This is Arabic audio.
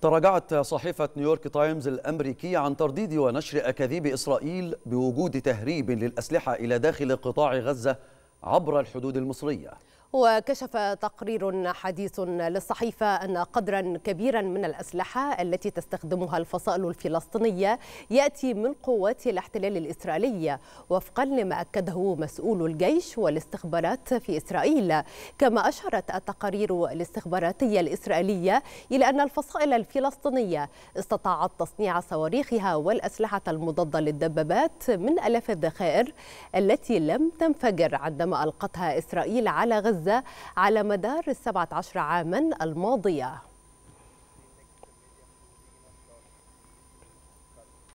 تراجعت صحيفة نيويورك تايمز الأمريكية عن ترديد ونشر أكاذيب إسرائيل بوجود تهريب للأسلحة إلى داخل قطاع غزة عبر الحدود المصرية وكشف تقرير حديث للصحيفة أن قدرا كبيرا من الأسلحة التي تستخدمها الفصائل الفلسطينية يأتي من قوات الاحتلال الإسرائيلي وفقا لما أكده مسؤول الجيش والاستخبارات في إسرائيل كما أشارت التقارير الاستخباراتية الإسرائيلية إلى أن الفصائل الفلسطينية استطاعت تصنيع صواريخها والأسلحة المضادة للدبابات من ألاف الذخائر التي لم تنفجر عندما ألقتها إسرائيل على غزة غزة على مدار السبعة عشر عاما الماضية